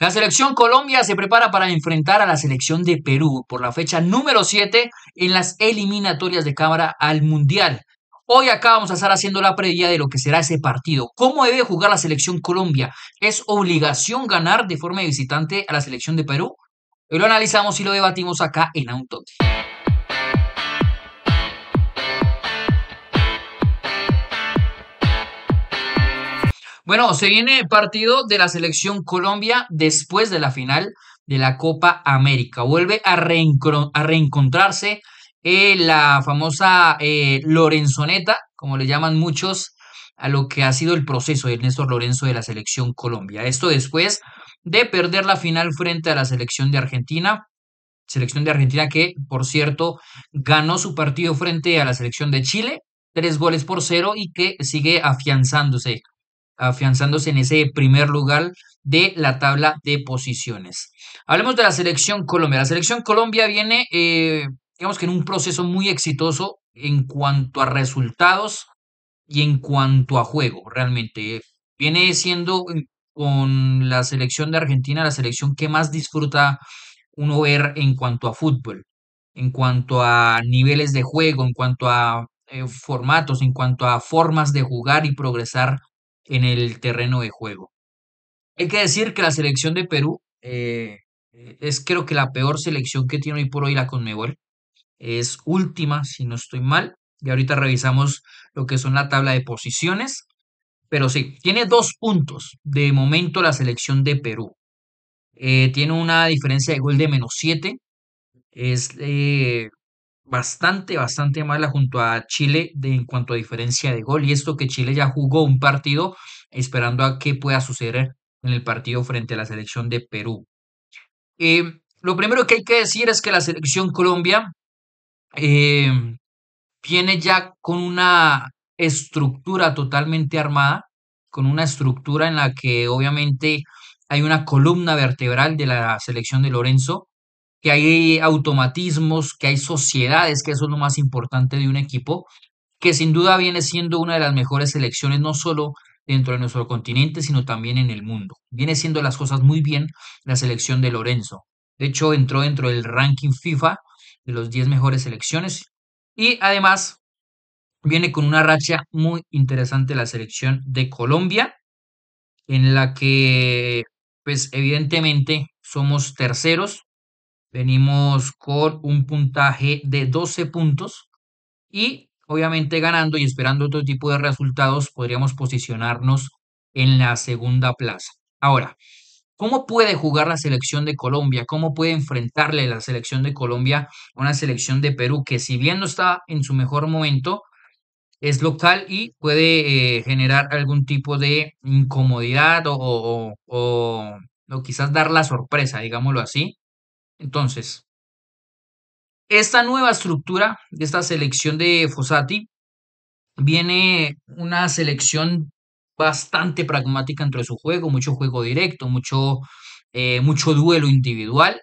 La selección Colombia se prepara para enfrentar a la selección de Perú por la fecha número 7 en las eliminatorias de cámara al Mundial. Hoy acá vamos a estar haciendo la previa de lo que será ese partido. ¿Cómo debe jugar la selección Colombia? ¿Es obligación ganar de forma visitante a la selección de Perú? lo analizamos y lo debatimos acá en auto. Bueno, se viene partido de la selección Colombia después de la final de la Copa América. Vuelve a, reencontrarse eh, la famosa eh, Lorenzoneta, como le llaman muchos, a lo que ha sido el proceso de Néstor Lorenzo de la selección Colombia. Esto después de perder la final frente a la selección de Argentina. Selección de Argentina que, por cierto, ganó su partido frente a la selección de Chile, tres goles por cero y que sigue afianzándose afianzándose en ese primer lugar de la tabla de posiciones. Hablemos de la selección Colombia. La selección Colombia viene, eh, digamos que en un proceso muy exitoso en cuanto a resultados y en cuanto a juego, realmente. Viene siendo mm, con la selección de Argentina la selección que más disfruta uno ver en cuanto a fútbol, en cuanto a niveles de juego, en cuanto a eh, formatos, en cuanto a formas de jugar y progresar en el terreno de juego. Hay que decir que la selección de Perú eh, eh, es creo que la peor selección que tiene hoy por hoy la Conmebol. Es última, si no estoy mal. Y ahorita revisamos lo que son la tabla de posiciones. Pero sí, tiene dos puntos de momento la selección de Perú. Eh, tiene una diferencia de gol de menos 7. Es bastante, bastante mala junto a Chile en cuanto a diferencia de gol. Y esto que Chile ya jugó un partido esperando a qué pueda suceder en el partido frente a la selección de Perú. Em, lo primero que hay que decir es que la selección Colombia em, viene ya con una estructura totalmente armada, con una estructura en la que obviamente hay una columna vertebral de la selección de Lorenzo, que hay automatismos, que hay sociedades, que eso es lo más importante de un equipo, que sin duda viene siendo una de las mejores selecciones, no solo dentro de nuestro continente, sino también en el mundo. Viene siendo las cosas muy bien la selección de Lorenzo. De hecho, entró dentro del ranking FIFA de los 10 mejores selecciones y además viene con una racha muy interesante la selección de Colombia, en la que, pues evidentemente, somos terceros Venimos con un puntaje de 12 puntos y obviamente ganando y esperando otro tipo de resultados podríamos posicionarnos en la segunda plaza. Ahora, ¿Cómo puede jugar la selección de Colombia? ¿Cómo puede enfrentarle la selección de Colombia a una selección de Perú que si bien no está en su mejor momento, es local y puede eh, generar algún tipo de incomodidad o, quizás dar la sorpresa, digámoslo así, entonces, esta nueva estructura de esta selección de Fossati viene una selección bastante pragmática entre su juego, mucho juego directo, mucho, eh, mucho duelo individual,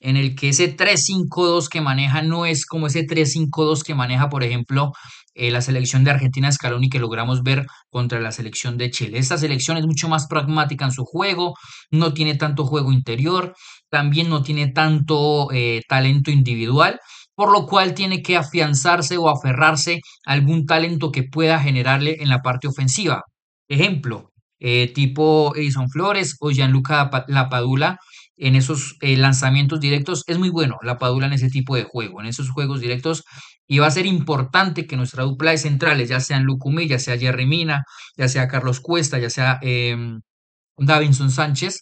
en el que ese 3-5-2 que maneja no es como ese 3-5-2 que maneja, por ejemplo, eh, la selección de Argentina Scaloni que logramos ver contra la selección de Chile. Esta selección es mucho más pragmática en su juego, no tiene tanto juego interior, también no tiene tanto eh, talento individual, por lo cual tiene que afianzarse o aferrarse a algún talento que pueda generarle en la parte ofensiva. Ejemplo, eh, tipo Edison Flores o Gianluca Lapadula en esos lanzamientos directos es muy bueno Lapadula en ese tipo de juego, en esos juegos directos y va a ser importante que nuestra dupla de centrales, ya sean Lucumí, ya sea Jerry Mina, ya sea Carlos Cuesta, ya sea eh, Davinson Sánchez,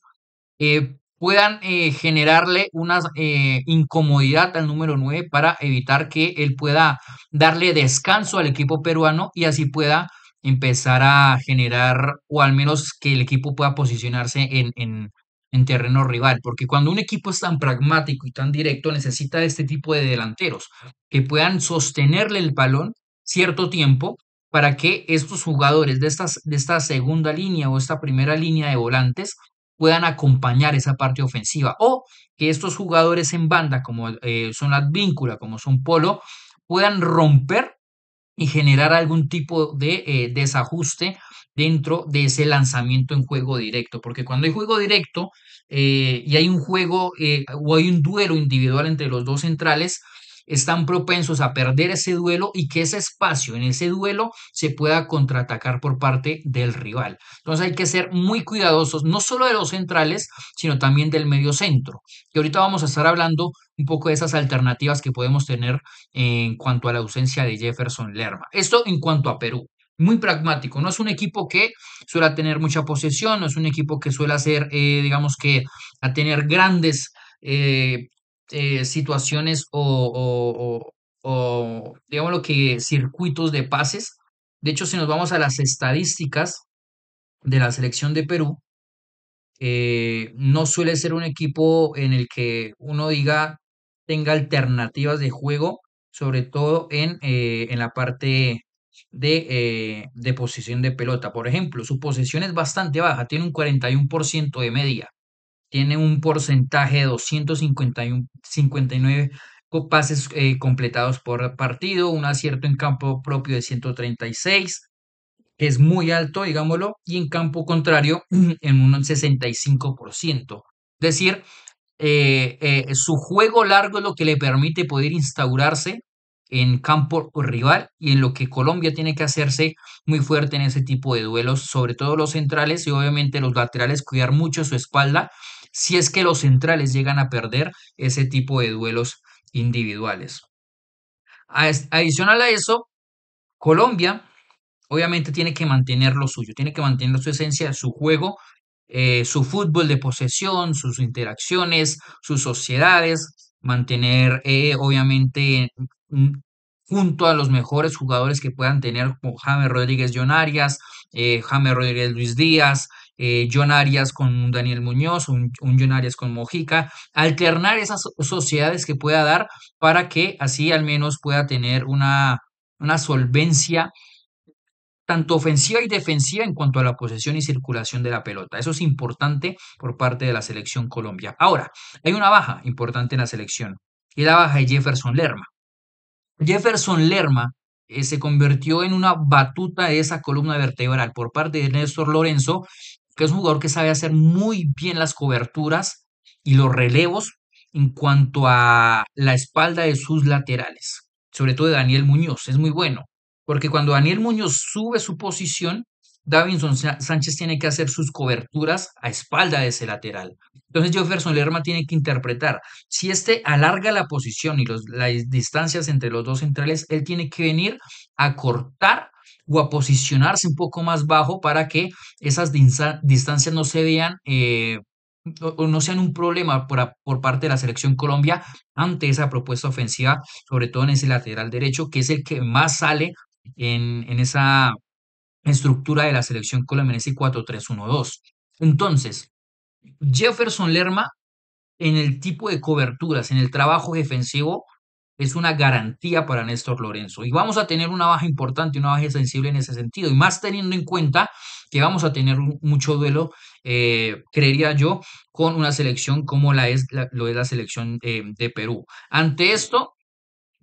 eh, puedan eh, generarle una eh, incomodidad al número 9 para evitar que él pueda darle descanso al equipo peruano y así pueda empezar a generar o al menos que el equipo pueda posicionarse en, en terreno rival, porque cuando un equipo es tan pragmático y tan directo necesita este tipo de delanteros que puedan sostenerle el balón cierto tiempo para que estos jugadores de, estas, de esta segunda línea o esta primera línea de volantes puedan acompañar esa parte ofensiva o que estos jugadores en banda como eh, son las víncula como son Polo, puedan romper y generar algún tipo de eh, desajuste dentro de ese lanzamiento en juego directo, porque cuando hay juego directo eh, y hay un juego eh, o hay un duelo individual entre los dos centrales, están propensos a perder ese duelo y que ese espacio en ese duelo se pueda contraatacar por parte del rival. Entonces hay que ser muy cuidadosos, no solo de los centrales, sino también del medio centro. Y ahorita vamos a estar hablando un poco de esas alternativas que podemos tener en cuanto a la ausencia de Jefferson Lerma. Esto en cuanto a Perú muy pragmático. No es un equipo que suele tener mucha posesión, no es un equipo que suele ser, eh, digamos que, a tener grandes eh, eh, situaciones o, digamos lo que circuitos de pases. De hecho, si nos vamos a las estadísticas de la selección de Perú, eh, no suele ser un equipo en el que uno diga tenga alternativas de juego, sobre todo en, eh, en la parte de, posición de pelota. Por ejemplo, su posesión es bastante baja, tiene un 41% de media tiene un porcentaje de 259 pases eh, completados por partido, un acierto en campo propio de 136, que es muy alto, digámoslo, y en campo contrario en un 65%. Es decir, eh, eh, su juego largo es lo que le permite poder instaurarse en campo rival y en lo que Colombia tiene que hacerse muy fuerte en ese tipo de duelos, sobre todo los centrales y obviamente los laterales, cuidar mucho su espalda si es que los centrales llegan a perder ese tipo de duelos individuales. Adicional a eso, Colombia obviamente tiene que mantener lo suyo, tiene que mantener su esencia, su juego, eh, su fútbol de posesión, sus interacciones, sus sociedades, mantener eh, obviamente mm, junto a los mejores jugadores que puedan tener como James Rodríguez Llonarias, Arias, eh, James Rodríguez Luis Díaz, eh, John Arias con Daniel Muñoz, un, John Arias con Mojica, alternar esas sociedades que pueda dar para que así al menos pueda tener una, una solvencia tanto ofensiva y defensiva en cuanto a la posesión y circulación de la pelota. Eso es importante por parte de la selección Colombia. Ahora, hay una baja importante en la selección y la baja de Jefferson Lerma. Jefferson Lerma eh, se convirtió en una batuta de esa columna vertebral por parte de Néstor Lorenzo que es un jugador que sabe hacer muy bien las coberturas y los relevos en cuanto a la espalda de sus laterales, sobre todo de Daniel Muñoz, es muy bueno, porque cuando Daniel Muñoz sube su posición, Davinson Sánchez tiene que hacer sus coberturas a espalda de ese lateral. Entonces Jefferson Lerma tiene que interpretar. Si este alarga la posición y las distancias entre los dos centrales, él tiene que venir a cortar o a posicionarse un poco más bajo para que esas distancias no se vean eh, o no sean un problema por, parte de la selección Colombia ante esa propuesta ofensiva, sobre todo en ese lateral derecho, que es el que más sale en, en esa estructura de la selección es 4-3-1-2. Entonces, Jefferson Lerma en el tipo de coberturas, en el trabajo defensivo, es una garantía para Néstor Lorenzo. Y vamos a tener una baja importante, una baja sensible en ese sentido. Y más teniendo en cuenta que vamos a tener mucho duelo, eh, creería yo, con una selección como la es, lo es la selección eh, de Perú. Ante esto,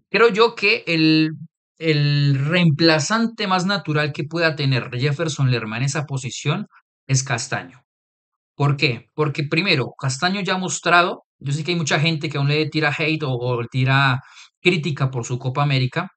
creo yo que el el reemplazante más natural que pueda tener Jefferson Lerma en esa posición es Castaño. ¿Por qué? Porque primero, Castaño ya ha mostrado, yo sé que hay mucha gente que aún le tira hate o, tira crítica por su Copa América,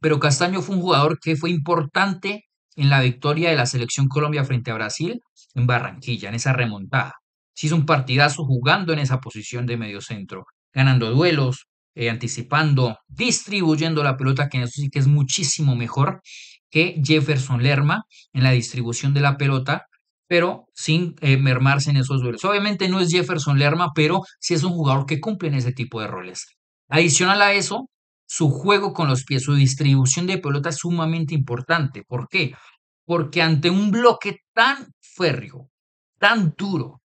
pero Castaño fue un jugador que fue importante en la victoria de la selección Colombia frente a Brasil en Barranquilla, en esa remontada. Se hizo un partidazo jugando en esa posición de medio centro, ganando duelos, eh, anticipando, distribuyendo la pelota, que eso sí que es muchísimo mejor que Jefferson Lerma en la distribución de la pelota, pero sin eh, mermarse en esos duelos. Obviamente no es Jefferson Lerma, pero sí es un jugador que cumple en ese tipo de roles. Adicional a eso, su juego con los pies, su distribución de pelota es sumamente importante. ¿Por qué? Porque ante un bloque tan férreo, tan duro,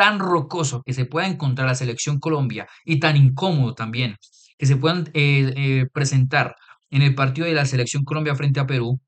tan rocoso que se pueda encontrar la selección Colombia y tan incómodo también que se puedan eh, eh, presentar en el partido de la selección Colombia frente a Perú,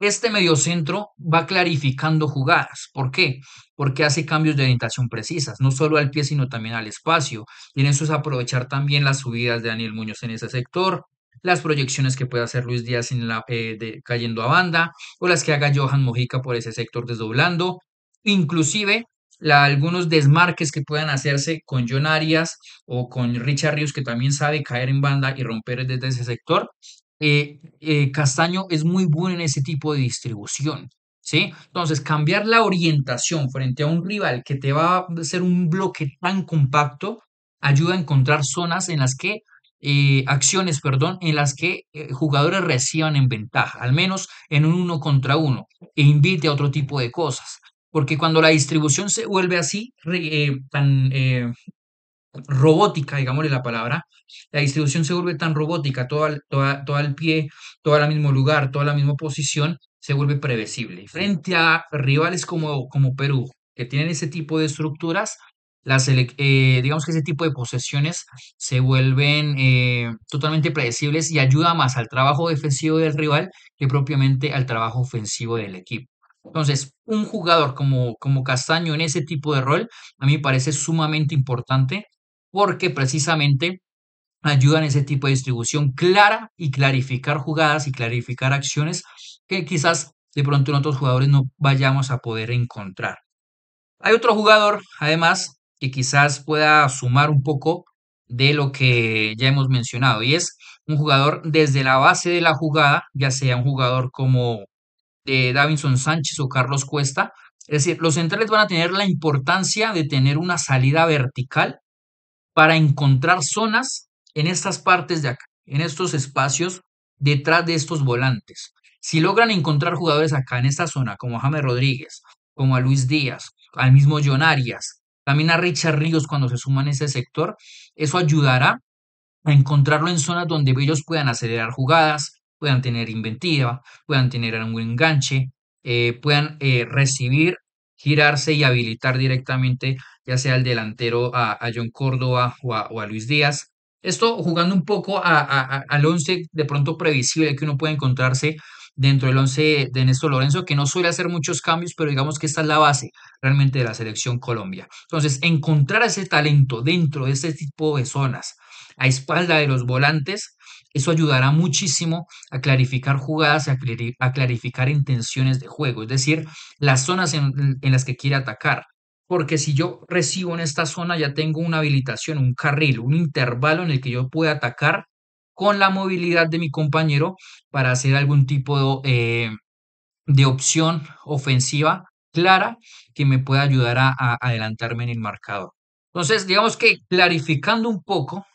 este mediocentro va clarificando jugadas. ¿Por qué? Porque hace cambios de orientación precisas, no solo al pie, sino también al espacio. Y en eso es aprovechar también las subidas de Daniel Muñoz en ese sector, las proyecciones que puede hacer Luis Díaz en la, eh, cayendo a banda, o las que haga Johan Mojica por ese sector desdoblando. Inclusive la, algunos desmarques que puedan hacerse con John Arias o con Richard Rios que también sabe caer en banda y romper desde ese sector. Eh, eh, Castaño es muy bueno en ese tipo de distribución. ¿Sí? Entonces, cambiar la orientación frente a un rival que te va a ser un bloque tan compacto ayuda a encontrar zonas en las que eh, acciones, perdón, en las que eh, jugadores reciban en ventaja, al menos en un uno contra uno, e invite a otro tipo de cosas. Porque cuando la distribución se vuelve así, eh, tan eh, robótica, digámosle la palabra, la distribución se vuelve tan robótica, todo al el pie, todo al mismo lugar, toda la misma posición, se vuelve predecible. Frente a rivales como, como Perú, que tienen ese tipo de estructuras, las, eh, digamos que ese tipo de posesiones se vuelven totalmente predecibles y ayuda más al trabajo defensivo del rival que propiamente al trabajo ofensivo del equipo. Entonces, un jugador como, como Castaño en ese tipo de rol, a mí me parece sumamente importante porque precisamente ayuda en ese tipo de distribución clara y clarificar jugadas y clarificar acciones que quizás de pronto en otros jugadores no vayamos a poder encontrar. Hay otro jugador, además, que quizás pueda sumar un poco de lo que ya hemos mencionado, y es un jugador desde la base de la jugada, ya sea un jugador como de Davinson Sánchez o Carlos Cuesta. Es decir, los centrales van a tener la importancia de tener una salida vertical para encontrar zonas en estas partes de acá, en estos espacios detrás de estos volantes. Si logran encontrar jugadores acá en esta zona, como a James Rodríguez, como a Luis Díaz, al mismo John Arias, también a Richard Ríos cuando se suman a ese sector, eso ayudará a encontrarlo en zonas donde ellos puedan acelerar jugadas, puedan tener inventiva, puedan tener algún enganche, eh, puedan eh, recibir, girarse y habilitar directamente ya sea al delantero a, John Córdoba o a, Luis Díaz. Esto jugando un poco a, al once de pronto previsible que uno puede encontrarse dentro del 11 de Néstor Lorenzo, que no suele hacer muchos cambios, pero digamos que esta es la base realmente de la selección Colombia. Entonces, encontrar ese talento dentro de ese tipo de zonas, a espalda de los volantes, eso ayudará muchísimo a clarificar jugadas, a, clarificar intenciones de juego, es decir, las zonas en, en las que quiere atacar. Porque si yo recibo en esta zona, ya tengo una habilitación, un carril, un intervalo en el que yo pueda atacar con la movilidad de mi compañero para hacer algún tipo de, eh, de opción ofensiva clara que me pueda ayudar a, adelantarme en el marcador. Entonces, digamos que clarificando un poco,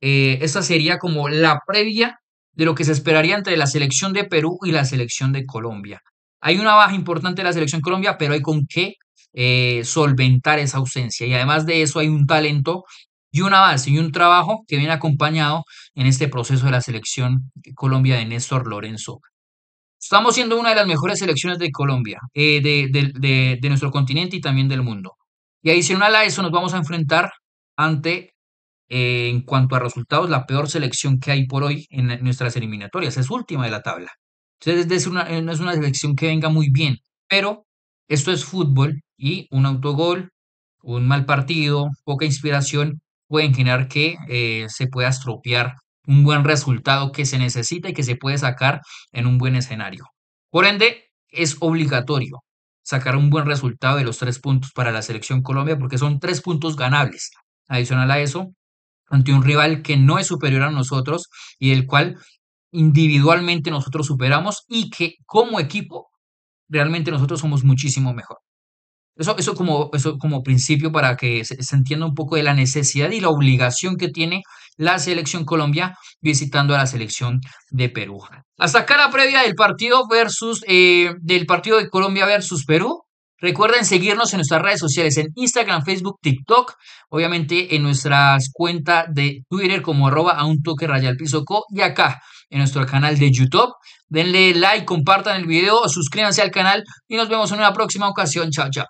esa eh, esta sería como la previa de lo que se esperaría entre la selección de Perú y la selección de Colombia. Hay una baja importante de la selección Colombia, pero hay con qué eh, solventar esa ausencia. Y además de eso, hay un talento y un avance y un trabajo que viene acompañado en este proceso de la selección de Colombia de Néstor Lorenzo. Estamos siendo una de las mejores selecciones de Colombia, eh, de, nuestro continente y también del mundo. Y adicional a eso nos vamos a enfrentar ante, eh, en cuanto a resultados, la peor selección que hay por hoy en, nuestras eliminatorias. Es última de la tabla. Entonces es eh, es una selección que venga muy bien, pero esto es fútbol y un autogol, un mal partido, poca inspiración pueden generar que eh, se pueda estropear un buen resultado que se necesita y que se puede sacar en un buen escenario. Por ende, es obligatorio sacar un buen resultado de los tres puntos para la selección Colombia porque son tres puntos ganables. Adicional a eso, ante un rival que no es superior a nosotros y el cual individualmente nosotros superamos y que como equipo realmente nosotros somos muchísimo mejor. Eso, como, eso como principio para que se, entienda un poco de la necesidad y la obligación que tiene la selección Colombia visitando a la selección de Perú. Hasta acá la previa del partido versus eh, del partido de Colombia versus Perú. Recuerden seguirnos en nuestras redes sociales, en Instagram, Facebook, TikTok, obviamente en nuestras cuentas de Twitter como arroba a un toque rayal y acá en nuestro canal de YouTube. Denle like, compartan el video, suscríbanse al canal y nos vemos en una próxima ocasión. Chao, chao.